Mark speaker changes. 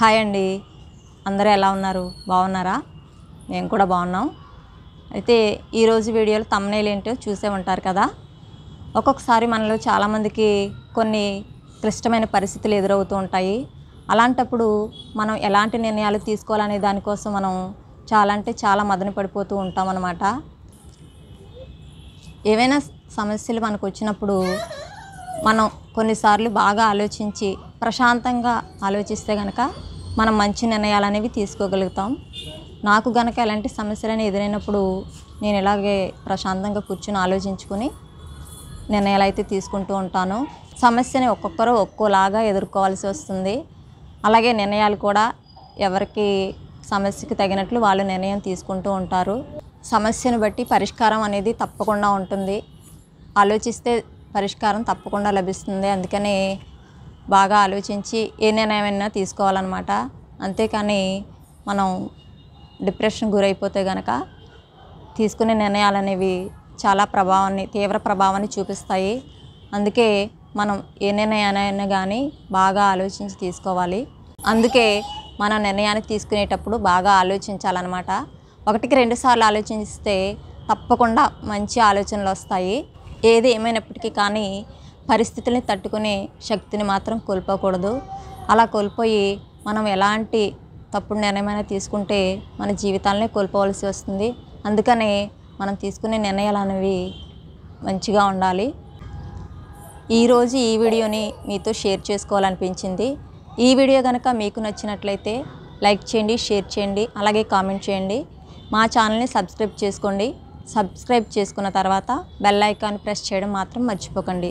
Speaker 1: hi అండి అందరూ ఎలా ఉన్నారు బాగున్నారా మేము కూడా బాగున్నాం అయితే ఈరోజు వీడియోలో తమ్నేలు ఏంటో చూసే ఉంటారు కదా ఒక్కొక్కసారి మనలో చాలామందికి కొన్ని క్లిష్టమైన పరిస్థితులు ఎదురవుతూ ఉంటాయి అలాంటప్పుడు మనం ఎలాంటి నిర్ణయాలు తీసుకోవాలనే దానికోసం మనం చాలా అంటే చాలా మదన పడిపోతూ ఉంటామన్నమాట ఏవైనా సమస్యలు మనకు వచ్చినప్పుడు మనం కొన్నిసార్లు బాగా ఆలోచించి ప్రశాంతంగా ఆలోచిస్తే కనుక మనం మంచి నిర్ణయాలు అనేవి తీసుకోగలుగుతాం నాకు గనక ఎలాంటి సమస్యలను ఎదురైనప్పుడు నేను ఇలాగే ప్రశాంతంగా కూర్చుని ఆలోచించుకుని నిర్ణయాలు అయితే తీసుకుంటూ ఉంటాను సమస్యని ఒక్కొక్కరు ఒక్కోలాగా ఎదుర్కోవాల్సి వస్తుంది అలాగే నిర్ణయాలు కూడా ఎవరికి సమస్యకి తగినట్లు వాళ్ళు నిర్ణయం తీసుకుంటూ ఉంటారు సమస్యను బట్టి పరిష్కారం అనేది తప్పకుండా ఉంటుంది ఆలోచిస్తే పరిష్కారం తప్పకుండా లభిస్తుంది అందుకని బాగా ఆలోచించి ఏ నిర్ణయమైనా తీసుకోవాలన్నమాట అంతేకాని మనం డిప్రెషన్ గురైపోతే గనక తీసుకునే నిర్ణయాలు అనేవి చాలా ప్రభావాన్ని తీవ్ర ప్రభావాన్ని చూపిస్తాయి అందుకే మనం ఏ నిర్ణయాన్ని కానీ బాగా ఆలోచించి తీసుకోవాలి అందుకే మనం నిర్ణయాన్ని తీసుకునేటప్పుడు బాగా ఆలోచించాలన్నమాట ఒకటికి రెండుసార్లు ఆలోచిస్తే తప్పకుండా మంచి ఆలోచనలు వస్తాయి ఏది ఏమైనప్పటికీ కానీ పరిస్థితుల్ని తట్టుకునే శక్తిని మాత్రం కోల్పోకూడదు అలా కోల్పోయి మనం ఎలాంటి తప్పుడు నిర్ణయమైనా తీసుకుంటే మన జీవితాలనే కోల్పోవలసి వస్తుంది అందుకనే మనం తీసుకునే నిర్ణయాలు అనేవి మంచిగా ఉండాలి ఈరోజు ఈ వీడియోని మీతో షేర్ చేసుకోవాలనిపించింది ఈ వీడియో కనుక మీకు నచ్చినట్లయితే లైక్ చేయండి షేర్ చేయండి అలాగే కామెంట్ చేయండి మా ఛానల్ని సబ్స్క్రైబ్ చేసుకోండి సబ్స్క్రైబ్ చేసుకున్న తర్వాత బెల్ ఐకాన్ ప్రెస్ చేయడం మాత్రం మర్చిపోకండి